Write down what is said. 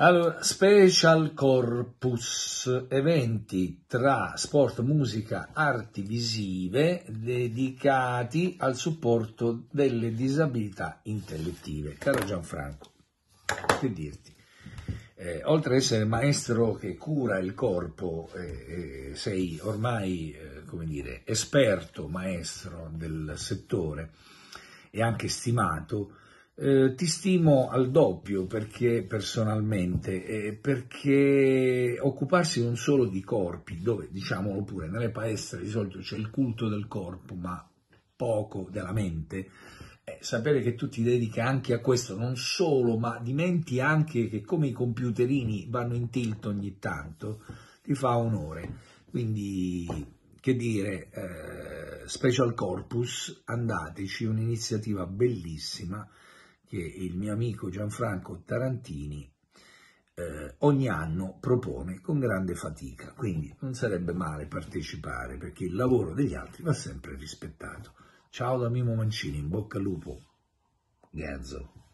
Allora, Special Corpus, eventi tra sport, musica, arti visive dedicati al supporto delle disabilità intellettive. Caro Gianfranco, che dirti? Eh, oltre ad essere maestro che cura il corpo, eh, eh, sei ormai, eh, come dire, esperto maestro del settore e anche stimato, eh, ti stimo al doppio perché personalmente, eh, perché occuparsi non solo di corpi, dove diciamolo pure, nelle palestre di solito c'è il culto del corpo, ma poco della mente, eh, sapere che tu ti dedichi anche a questo, non solo, ma dimenti anche che come i computerini vanno in tilt ogni tanto, ti fa onore. Quindi che dire, eh, special corpus, andateci, un'iniziativa bellissima che il mio amico Gianfranco Tarantini eh, ogni anno propone con grande fatica. Quindi non sarebbe male partecipare perché il lavoro degli altri va sempre rispettato. Ciao da Mimo Mancini, in bocca al lupo, Gazzo.